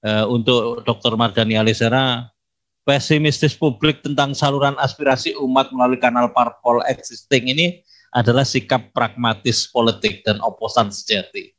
Eh, untuk Dr. Margani Alisera pesimistis publik tentang saluran aspirasi umat melalui kanal parpol existing ini adalah sikap pragmatis politik dan oposan sejati.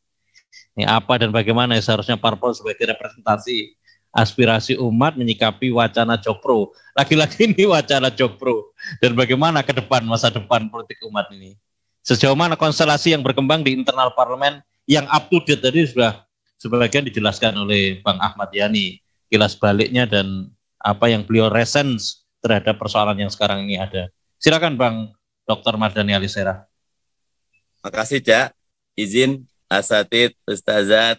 Ini apa dan bagaimana ya seharusnya parpol sebagai representasi aspirasi umat menyikapi wacana Jokpro. Lagi-lagi ini wacana Jokpro. Dan bagaimana ke depan, masa depan politik umat ini. Sejauh mana konstelasi yang berkembang di internal parlemen yang up to date tadi sudah sebagian dijelaskan oleh Bang Ahmad Yani kilas baliknya dan apa yang beliau resens terhadap persoalan yang sekarang ini ada. Silakan Bang Dr. Mardani Alisera. Makasih Cak. Izin asatid, ustazat,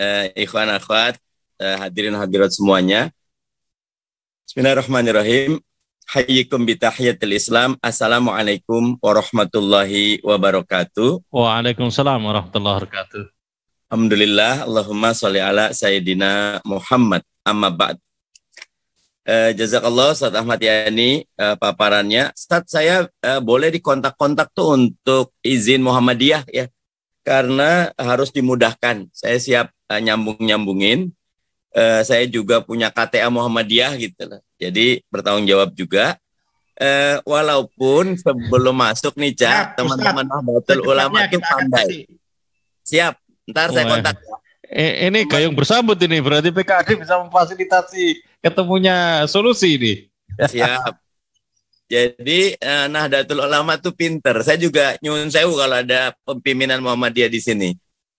eh, ikhwan akhwat, eh, hadirin hadirat semuanya. Bismillahirrahmanirrahim. Hayyikum bitahiyatil Islam. Assalamualaikum warahmatullahi wabarakatuh. Waalaikumsalam warahmatullahi wabarakatuh. Alhamdulillah, Allahumma sholli ala Sayyidina Muhammad. Amma ba'd. Uh, jazakallah Ustaz Ahmad Yani uh, paparannya. Ustaz saya uh, boleh dikontak-kontak tuh untuk izin Muhammadiyah ya. Karena harus dimudahkan. Saya siap uh, nyambung-nyambungin. Uh, saya juga punya KTA Muhammadiyah gitu lah. Jadi bertanggung jawab juga. Uh, walaupun sebelum masuk nih Cak, teman-teman Nahdlatul Ulama itu pandai. Siap, Ntar saya kontak. Eh, ini gayung bersambut ini berarti PKD bisa memfasilitasi ketemunya solusi ini. Siap. Jadi eh, Nahdlatul Ulama tuh pinter. Saya juga nyun sewu kalau ada pimpinan Muhammadiyah di sini.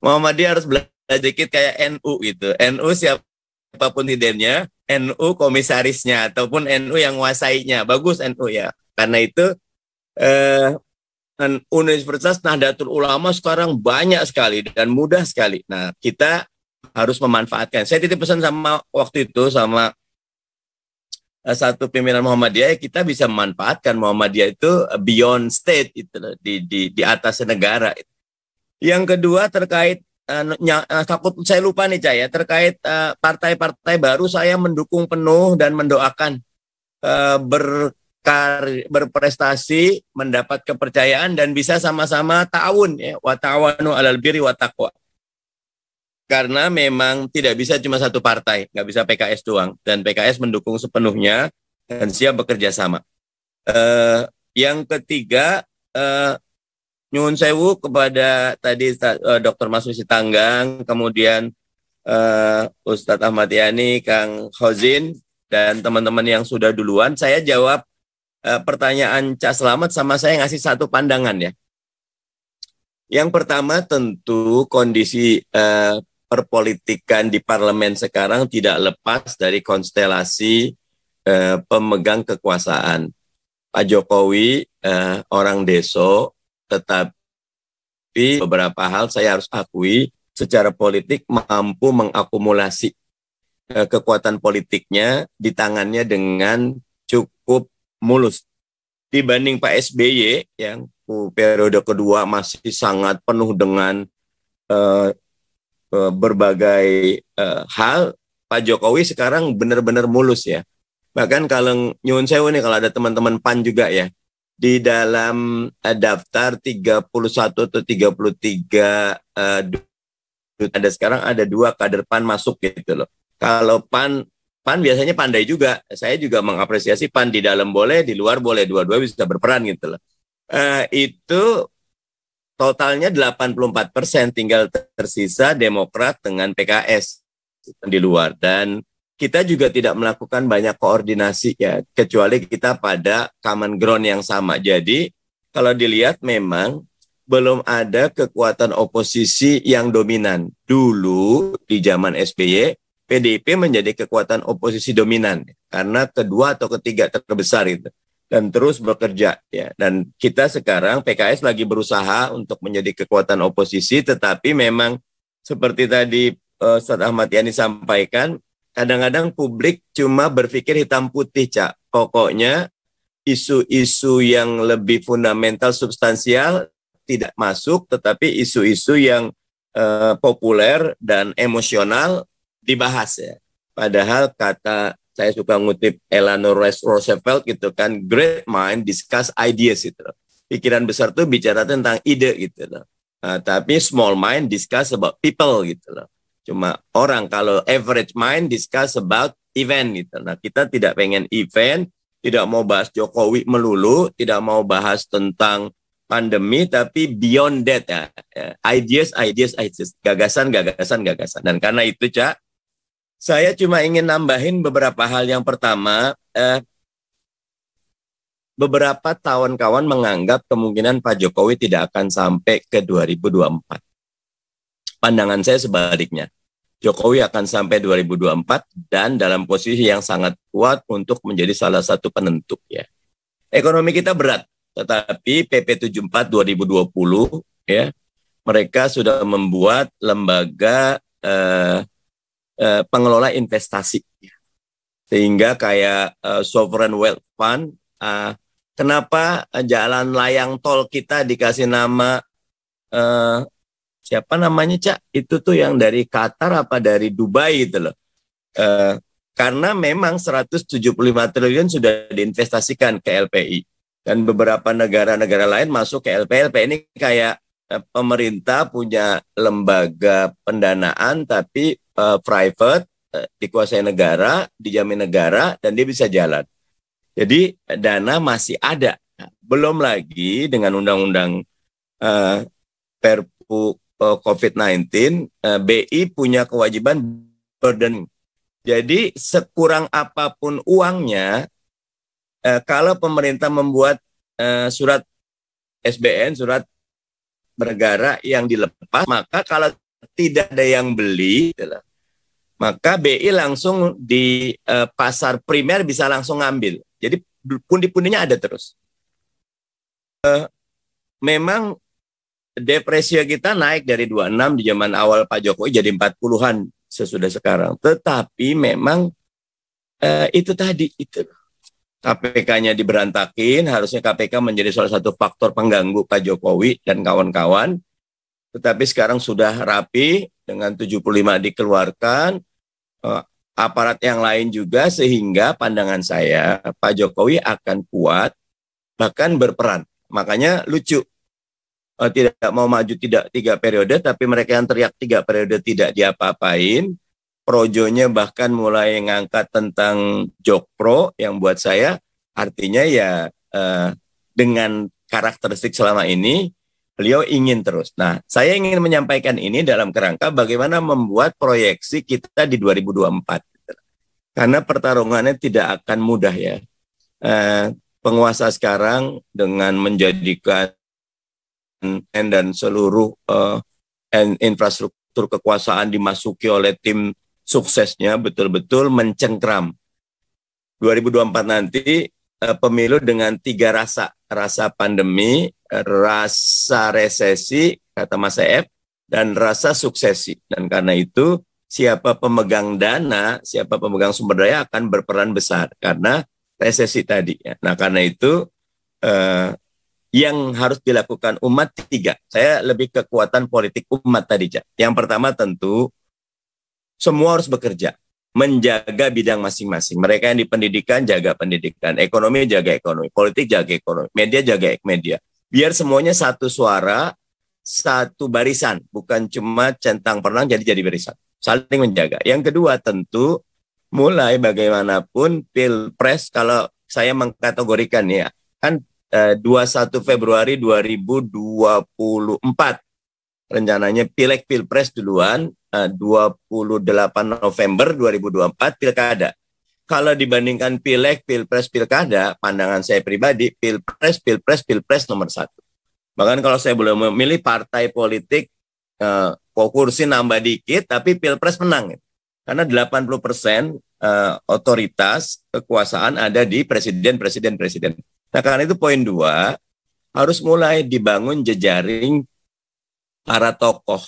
Muhammadiyah harus belajar dikit kayak NU gitu. NU siap apapun hidennya, NU komisarisnya ataupun NU yang wasainya Bagus NU ya. Karena itu eh, dan Universitas Nahdlatul Ulama sekarang banyak sekali dan mudah sekali. Nah, kita harus memanfaatkan. Saya titip pesan sama waktu itu sama eh, satu pimpinan Muhammadiyah ya kita bisa memanfaatkan Muhammadiyah itu beyond state itu di di di atas negara. Yang kedua terkait eh, eh, takut uh, saya lupa nih cahaya terkait partai-partai uh, baru saya mendukung penuh dan mendoakan uh, ber berkar berprestasi, mendapat kepercayaan dan bisa sama-sama ta'awun ya, wa alal birri wa Karena memang tidak bisa cuma satu partai, nggak bisa PKS doang dan PKS mendukung sepenuhnya dan siap bekerja sama. Uh, yang ketiga uh, eh, nyun sewu kepada tadi uh, eh, Dr. Mas Wisi Tanggang, kemudian uh, Ustadz Ahmad Yani, Kang Hozin, dan teman-teman yang sudah duluan, saya jawab Eh, pertanyaan Cak Selamat sama saya ngasih satu pandangan ya. Yang pertama tentu kondisi eh, perpolitikan di parlemen sekarang tidak lepas dari konstelasi eh, pemegang kekuasaan. Pak Jokowi eh, orang deso, tetapi beberapa hal saya harus akui secara politik mampu mengakumulasi eh, kekuatan politiknya di tangannya dengan mulus dibanding Pak SBY yang periode kedua masih sangat penuh dengan uh, uh, berbagai uh, hal Pak Jokowi sekarang benar-benar mulus ya bahkan kalau nyuwun saya nih kalau ada teman-teman PAN juga ya di dalam uh, daftar 31 atau 33 uh, ada sekarang ada dua kader PAN masuk gitu loh. Kalau PAN Pan biasanya pandai juga. Saya juga mengapresiasi Pan di dalam boleh, di luar boleh, dua-dua bisa berperan gitu loh. Uh, itu totalnya 84 persen tinggal tersisa Demokrat dengan PKS di luar dan kita juga tidak melakukan banyak koordinasi ya kecuali kita pada common ground yang sama. Jadi kalau dilihat memang belum ada kekuatan oposisi yang dominan. Dulu di zaman SBY PDIP menjadi kekuatan oposisi dominan karena kedua atau ketiga terbesar itu dan terus bekerja ya dan kita sekarang PKS lagi berusaha untuk menjadi kekuatan oposisi tetapi memang seperti tadi uh, eh, Ustaz Ahmad Yani sampaikan kadang-kadang publik cuma berpikir hitam putih cak pokoknya isu-isu yang lebih fundamental substansial tidak masuk tetapi isu-isu yang uh, populer dan emosional dibahas ya. Padahal kata saya suka ngutip Eleanor Roosevelt gitu kan, great mind discuss ideas gitu. Pikiran besar tuh bicara tentang ide gitu loh. Nah, tapi small mind discuss about people gitu loh. Cuma orang kalau average mind discuss about event gitu. Nah, kita tidak pengen event, tidak mau bahas Jokowi melulu, tidak mau bahas tentang pandemi tapi beyond that ya, ya. ideas ideas ideas gagasan gagasan gagasan dan karena itu cak saya cuma ingin nambahin beberapa hal. Yang pertama, eh, beberapa tahun kawan menganggap kemungkinan Pak Jokowi tidak akan sampai ke 2024. Pandangan saya sebaliknya. Jokowi akan sampai 2024 dan dalam posisi yang sangat kuat untuk menjadi salah satu penentu ya. Ekonomi kita berat, tetapi PP 74 2020 ya, mereka sudah membuat lembaga eh, Eh, pengelola investasi. Sehingga kayak uh, sovereign wealth fund, uh, kenapa jalan layang tol kita dikasih nama uh, siapa namanya cak? Itu tuh yang dari Qatar apa dari Dubai itu loh. Uh, karena memang 175 triliun sudah diinvestasikan ke LPI dan beberapa negara-negara lain masuk ke LPLP ini kayak Eh, pemerintah punya lembaga pendanaan tapi uh, private uh, dikuasai negara, dijamin negara dan dia bisa jalan. Jadi dana masih ada. Belum lagi dengan undang-undang uh, Perpu uh, COVID-19 uh, BI punya kewajiban burden. Jadi sekurang apapun uangnya uh, kalau pemerintah membuat uh, surat SBN, surat negara yang dilepas, maka kalau tidak ada yang beli, maka BI langsung di uh, pasar primer bisa langsung ngambil. Jadi pundi-pundinya ada terus. Uh, memang depresi kita naik dari 26 di zaman awal Pak Jokowi jadi 40-an sesudah sekarang. Tetapi memang uh, itu tadi itu KPK-nya diberantakin, harusnya KPK menjadi salah satu faktor pengganggu Pak Jokowi dan kawan-kawan. Tetapi sekarang sudah rapi dengan 75 dikeluarkan, eh, aparat yang lain juga sehingga pandangan saya Pak Jokowi akan kuat bahkan berperan. Makanya lucu eh, tidak mau maju tidak tiga periode tapi mereka yang teriak tiga periode tidak diapa-apain projonya bahkan mulai ngangkat tentang Jokpro yang buat saya artinya ya eh, dengan karakteristik selama ini beliau ingin terus. Nah, saya ingin menyampaikan ini dalam kerangka bagaimana membuat proyeksi kita di 2024. Karena pertarungannya tidak akan mudah ya. Eh, penguasa sekarang dengan menjadikan dan seluruh eh, infrastruktur kekuasaan dimasuki oleh tim suksesnya betul-betul mencengkram. 2024 nanti eh, pemilu dengan tiga rasa, rasa pandemi, rasa resesi kata Mas Ef dan rasa suksesi. Dan karena itu siapa pemegang dana, siapa pemegang sumber daya akan berperan besar karena resesi tadi. Ya. Nah karena itu eh, yang harus dilakukan umat tiga. Saya lebih kekuatan politik umat tadi. Cak. Yang pertama tentu semua harus bekerja menjaga bidang masing-masing. Mereka yang di pendidikan jaga pendidikan, ekonomi jaga ekonomi, politik jaga ekonomi, media jaga media. Biar semuanya satu suara, satu barisan, bukan cuma centang perang jadi jadi barisan. Saling menjaga. Yang kedua tentu mulai bagaimanapun pilpres kalau saya mengkategorikan ya kan eh, 21 Februari 2024 rencananya pilek pilpres duluan 28 eh, November 2024 Pilkada. Kalau dibandingkan pilek, Pilpres, Pilkada, pandangan saya pribadi, Pilpres, Pilpres, Pilpres nomor satu. Bahkan kalau saya belum memilih partai politik, eh, kursi nambah dikit, tapi Pilpres menang. Karena 80 persen eh, otoritas kekuasaan ada di presiden, presiden, presiden. Nah karena itu poin dua, harus mulai dibangun jejaring para tokoh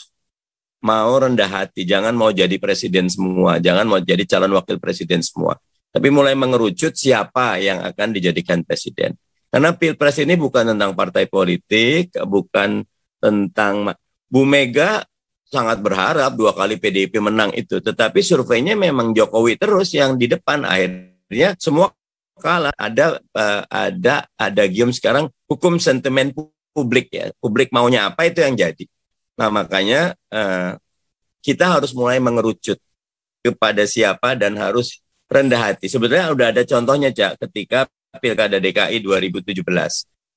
mau rendah hati, jangan mau jadi presiden semua, jangan mau jadi calon wakil presiden semua. Tapi mulai mengerucut siapa yang akan dijadikan presiden. Karena pilpres ini bukan tentang partai politik, bukan tentang Bu Mega sangat berharap dua kali PDIP menang itu. Tetapi surveinya memang Jokowi terus yang di depan akhirnya semua kalah. Ada eh, ada ada gium sekarang hukum sentimen publik ya. Publik maunya apa itu yang jadi. Nah, makanya uh, kita harus mulai mengerucut kepada siapa dan harus rendah hati. Sebetulnya udah ada contohnya, Cak, ketika Pilkada DKI 2017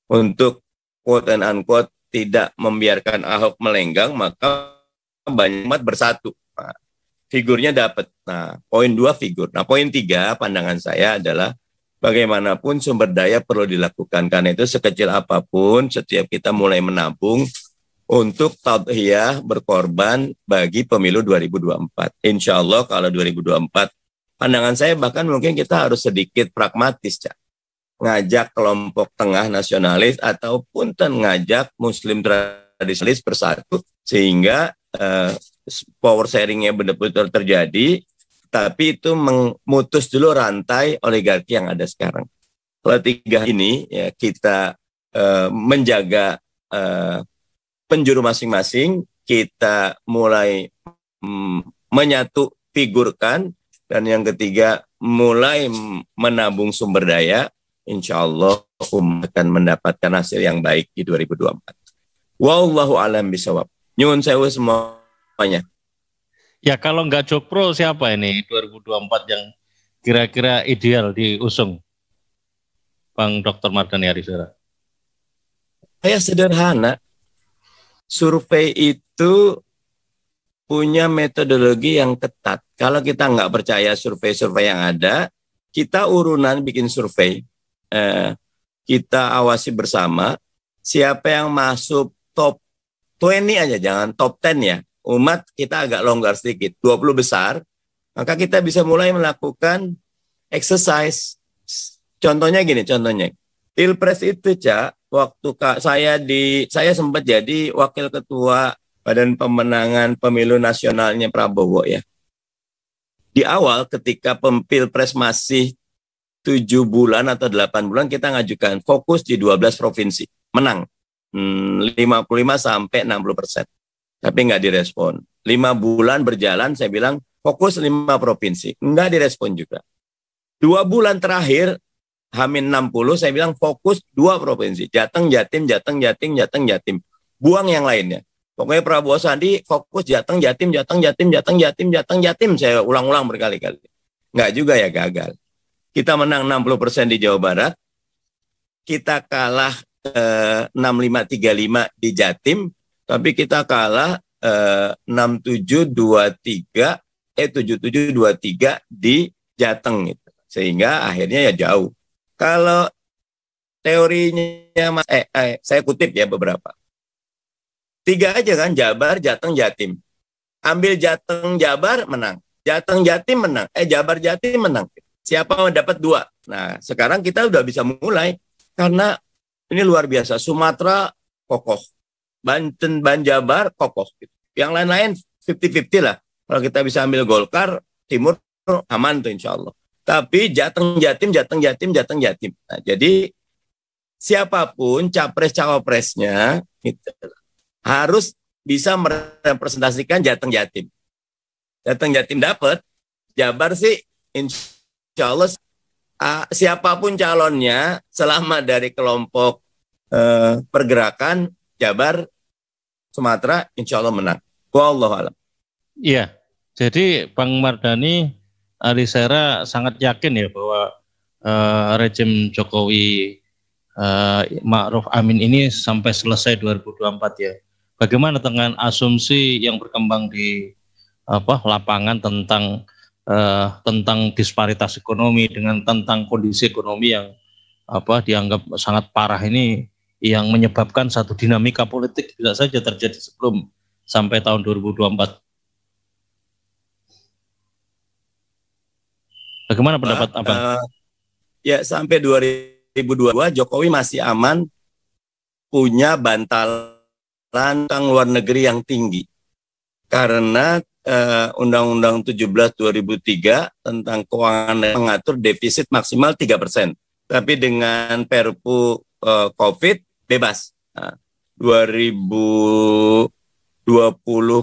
untuk quote and unquote tidak membiarkan Ahok melenggang, maka banyak umat bersatu. Nah, figurnya dapat. Nah, poin dua figur. Nah, poin tiga pandangan saya adalah bagaimanapun sumber daya perlu dilakukan. Karena itu sekecil apapun, setiap kita mulai menabung, untuk tadhiyah berkorban bagi pemilu 2024. Insya Allah kalau 2024, pandangan saya bahkan mungkin kita harus sedikit pragmatis, Cak. Ngajak kelompok tengah nasionalis ataupun ngajak muslim tradisionalis bersatu sehingga uh, power sharingnya benar-benar terjadi, tapi itu memutus dulu rantai oligarki yang ada sekarang. Kalau tiga ini ya kita uh, menjaga uh, penjuru masing-masing kita mulai mm, menyatu figurkan dan yang ketiga mulai menabung sumber daya insya Allah um akan mendapatkan hasil yang baik di 2024. Wallahu alam bisawab. Nyun sewa semuanya. Ya kalau nggak Jokpro siapa ini 2024 yang kira-kira ideal diusung? Bang Dr. Mardhani Arisera. Saya sederhana, survei itu punya metodologi yang ketat. Kalau kita nggak percaya survei-survei yang ada, kita urunan bikin survei. Eh, kita awasi bersama siapa yang masuk top 20 aja, jangan top 10 ya. Umat kita agak longgar sedikit, 20 besar, maka kita bisa mulai melakukan exercise. Contohnya gini, contohnya. Pilpres itu, Cak, waktu kak saya di saya sempat jadi wakil ketua Badan Pemenangan Pemilu Nasionalnya Prabowo ya. Di awal ketika pres masih tujuh bulan atau delapan bulan kita ngajukan fokus di 12 provinsi menang hmm, lima puluh lima sampai enam puluh persen tapi nggak direspon lima bulan berjalan saya bilang fokus lima provinsi nggak direspon juga dua bulan terakhir Hamin 60 saya bilang fokus dua provinsi, Jateng, Jatim, Jateng, Jatim, Jateng, Jatim. Buang yang lainnya. Pokoknya Prabowo Sandi fokus Jateng, Jatim, Jateng, Jatim, Jateng, Jatim, Jateng, Jatim. Saya ulang-ulang berkali-kali. Nggak juga ya gagal. Kita menang 60% di Jawa Barat. Kita kalah eh, 6535 di Jatim, tapi kita kalah eh, 6723 eh 7723 di Jateng gitu. Sehingga akhirnya ya jauh. Kalau teorinya Mas eh, eh saya kutip ya beberapa. Tiga aja kan Jabar, Jateng, Jatim. Ambil Jateng Jabar menang. Jateng Jatim menang. Eh Jabar Jatim menang. Siapa mau dapat dua? Nah, sekarang kita udah bisa mulai karena ini luar biasa. Sumatera kokoh. Banten Banjabar kokoh. Yang lain-lain 50-50 lah. Kalau kita bisa ambil Golkar, Timur aman tuh insya Allah tapi jateng jatim, jateng jatim, jateng jatim. Nah, jadi siapapun capres cawapresnya gitu, harus bisa merepresentasikan jateng jatim. Jateng jatim dapat, Jabar sih insya Allah uh, siapapun calonnya selama dari kelompok uh, pergerakan Jabar Sumatera insya Allah menang. Wallahualam. Iya. Jadi Bang Mardani Ali Sera sangat yakin ya bahwa uh, rejim Jokowi uh, Ma'ruf Amin ini sampai selesai 2024 ya. Bagaimana dengan asumsi yang berkembang di apa lapangan tentang uh, tentang disparitas ekonomi dengan tentang kondisi ekonomi yang apa dianggap sangat parah ini yang menyebabkan satu dinamika politik bisa saja terjadi sebelum sampai tahun 2024. Bagaimana pendapat apa? Uh, eh, ya sampai 2022 Jokowi masih aman punya bantalan utang luar negeri yang tinggi karena eh, Undang-Undang uh, belas dua 17 2003 tentang keuangan mengatur defisit maksimal 3 persen, tapi dengan Perpu uh, COVID bebas. Nah, 2020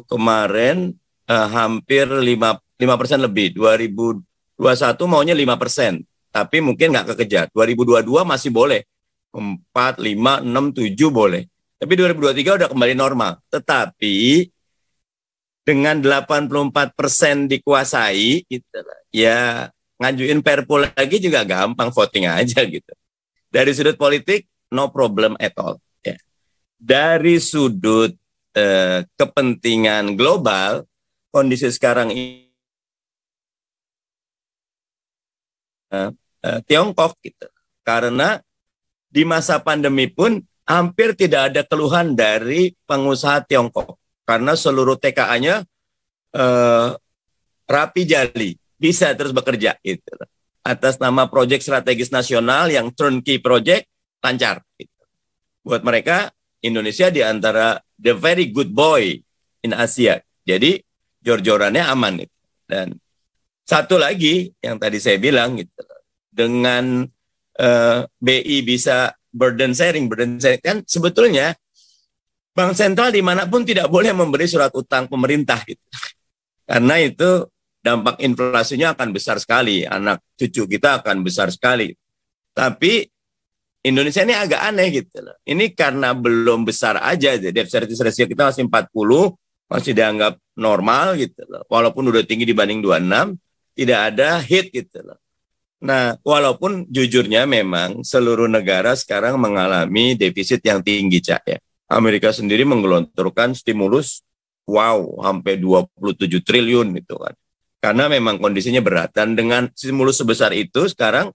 kemarin uh, hampir 5 persen lebih, 2000 21 maunya 5 persen, tapi mungkin nggak kekejar. 2022 masih boleh, 4, 5, 6, 7 boleh. Tapi 2023 udah kembali normal. Tetapi dengan 84 persen dikuasai, gitu, ya ngajuin perpu lagi juga gampang voting aja gitu. Dari sudut politik, no problem at all. Ya. Dari sudut eh, kepentingan global, kondisi sekarang ini Eh, eh, Tiongkok gitu. Karena di masa pandemi pun hampir tidak ada keluhan dari pengusaha Tiongkok karena seluruh TKA-nya uh, eh, rapi jali bisa terus bekerja gitu. Atas nama proyek strategis nasional yang turnkey proyek lancar gitu. Buat mereka Indonesia di antara the very good boy in Asia. Jadi jor-jorannya aman gitu. Dan satu lagi yang tadi saya bilang gitu, dengan uh, eh, BI bisa burden sharing, burden sharing kan sebetulnya bank sentral dimanapun tidak boleh memberi surat utang pemerintah gitu. Karena itu dampak inflasinya akan besar sekali, anak cucu kita akan besar sekali. Tapi Indonesia ini agak aneh gitu loh. Ini karena belum besar aja, jadi service ratio kita masih 40, masih dianggap normal gitu loh. Walaupun udah tinggi dibanding 26, tidak ada hit gitu loh. Nah, walaupun jujurnya memang seluruh negara sekarang mengalami defisit yang tinggi, Cak ya. Amerika sendiri menggelontorkan stimulus wow sampai 27 triliun gitu kan. Karena memang kondisinya berat dan dengan stimulus sebesar itu sekarang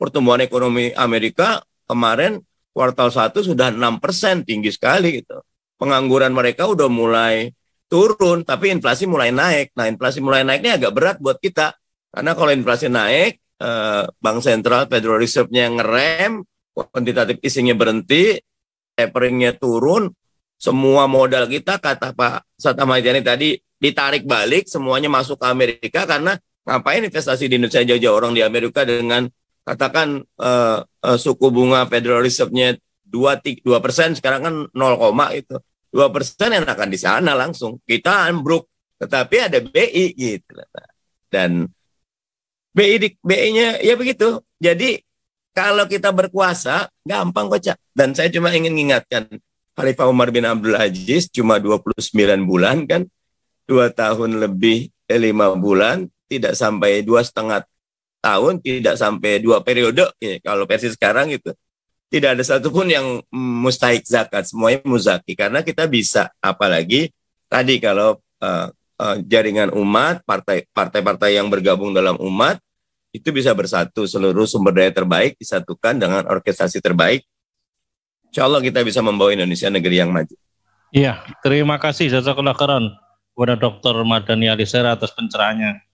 pertumbuhan ekonomi Amerika kemarin kuartal 1 sudah 6% tinggi sekali gitu. Pengangguran mereka udah mulai turun tapi inflasi mulai naik. Nah, inflasi mulai naik ini agak berat buat kita karena kalau inflasi naik, eh, bank sentral Federal Reserve-nya ngerem, kuantitatif isinya berhenti, taperingnya turun, semua modal kita kata Pak Satamajani tadi ditarik balik semuanya masuk ke Amerika karena ngapain investasi di Indonesia jauh-jauh orang di Amerika dengan katakan uh, uh, suku bunga Federal Reserve-nya 2 dua persen sekarang kan 0, itu dua persen yang akan di sana langsung kita ambruk tetapi ada BI gitu dan BI BI-nya ya begitu. Jadi kalau kita berkuasa gampang kocak. Dan saya cuma ingin mengingatkan Khalifah Umar bin Abdul Aziz cuma 29 bulan kan, dua tahun lebih eh, lima bulan, tidak sampai dua setengah tahun, tidak sampai dua periode. Ya, kalau versi sekarang itu tidak ada satupun yang mustahik zakat, semuanya muzaki karena kita bisa. Apalagi tadi kalau uh, Eh, jaringan umat, partai-partai yang bergabung dalam umat itu bisa bersatu seluruh sumber daya terbaik disatukan dengan orkestrasi terbaik. Insya Allah kita bisa membawa Indonesia negeri yang maju. Iya, terima kasih Jazakallah Keren kepada Dr. Madani Alisera atas pencerahannya.